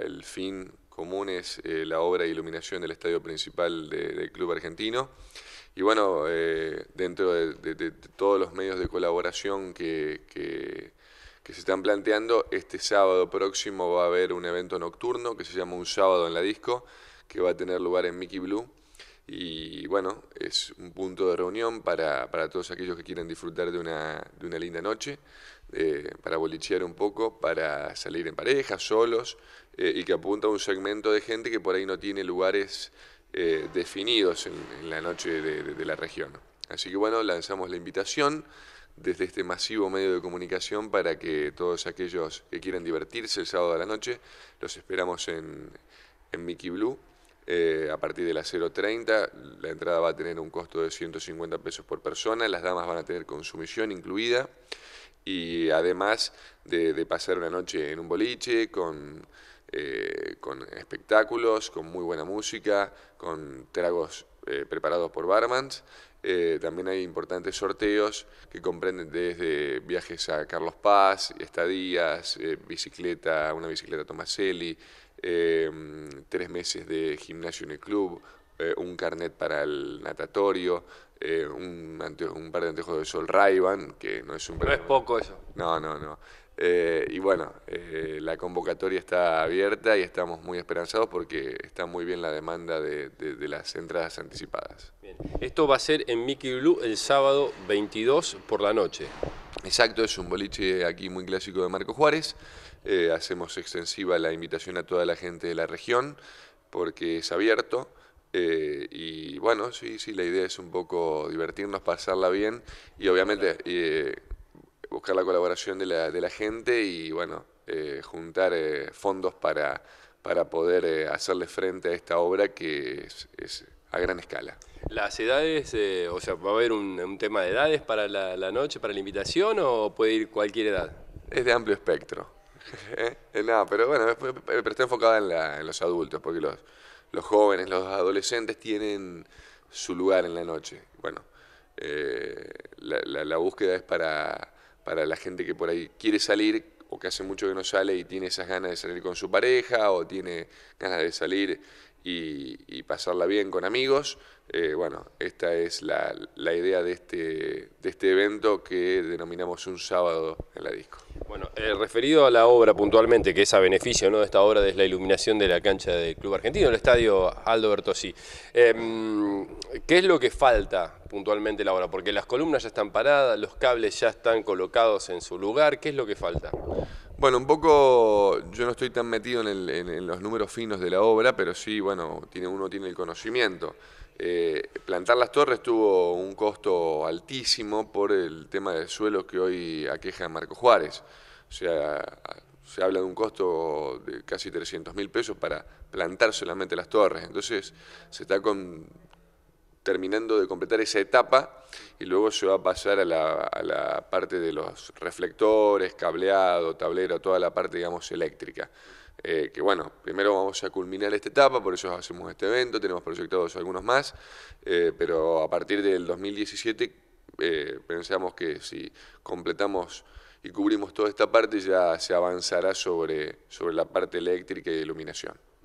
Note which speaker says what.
Speaker 1: el fin común es eh, la obra de iluminación del estadio principal del Club Argentino. Y bueno, eh, dentro de, todos los medios de colaboración que, se están planteando, este sábado próximo va a haber un evento nocturno que se llama Un Sábado en la Disco, que va a tener lugar en Mickey Blue. Y bueno, es un punto de reunión para, todos aquellos que quieren disfrutar de una, de una linda noche, eh, para bolichear un poco, para salir en pareja, solos, eh, y que apunta a un segmento de gente que por ahí no tiene lugares eh, definidos en, la noche de, la región. Así que bueno, lanzamos la invitación desde este masivo medio de comunicación para que todos aquellos que quieran divertirse el sábado a la noche, los esperamos en, en Mickey Blue eh, a partir de las 0.30 la entrada va a tener un costo de 150 pesos por persona, las damas van a tener consumición incluida y además de, pasar una noche en un boliche con, eh, con espectáculos, con muy buena música, con tragos eh, preparados por barmans. Eh, también hay importantes sorteos que comprenden desde viajes a Carlos Paz, estadías, eh, bicicleta, una bicicleta Tomaselli, tres meses de gimnasio en el club, un carnet para el natatorio, un, par de anteojos de sol Rayban, que no es un... No es poco eso. No, no, no. Eh, y bueno, eh, la convocatoria está abierta y estamos muy esperanzados porque está muy bien la demanda de, las entradas anticipadas. Esto va a ser en Mickey
Speaker 2: Blue el sábado 22 por la noche.
Speaker 1: Exacto, es un boliche aquí muy clásico de Marco Juárez. Eh, hacemos extensiva la invitación a toda la gente de la región porque es abierto. y bueno, sí, sí, la idea es un poco divertirnos, pasarla bien y obviamente buscar la colaboración de la, gente y bueno, eh, juntar eh, fondos para, para poder eh, hacerle frente a esta obra que es, a gran escala.
Speaker 2: ¿Las edades, o sea, va a haber un, tema de edades para la, noche, para la invitación o puede ir cualquier edad?
Speaker 1: Es de amplio espectro.
Speaker 2: no, pero bueno, pero está
Speaker 1: enfocada en, los adultos, porque los, jóvenes, los adolescentes tienen su lugar en la noche. Bueno, la, búsqueda es para para la gente que por ahí quiere salir o que hace mucho que no sale y tiene esas ganas de salir con su pareja o tiene ganas de salir y, pasarla bien con amigos. Eh, bueno, esta es la, idea de este, de este evento que denominamos un
Speaker 2: sábado en la disco. Bueno, eh, referido a la obra puntualmente, que es a beneficio ¿no? de esta obra, es la iluminación de la cancha del Club Argentino, el estadio Aldo Bertosí. Em, ¿Qué es lo que falta puntualmente la obra? Porque las columnas ya están paradas, los cables ya están colocados en su lugar, ¿qué es lo que falta?
Speaker 1: Bueno, un poco, yo no estoy tan metido en, los números finos de la obra, pero sí, bueno, tiene, uno tiene el conocimiento. Eh, plantar las torres tuvo un costo altísimo por el tema del suelo que hoy aqueja a Marco Juárez. O sea, se habla de un costo de casi 300 mil pesos para plantar solamente las torres. Entonces, se está con, terminando de completar esa etapa y luego se va a pasar a la, parte de los reflectores, cableado, tablero, toda la parte, digamos, eléctrica. Eh, que bueno, primero vamos a culminar esta etapa, por eso hacemos este evento, tenemos proyectados algunos más, eh, pero a partir del 2017 eh, pensamos que si completamos y cubrimos toda esta parte ya se avanzará sobre, sobre la parte eléctrica y
Speaker 2: iluminación.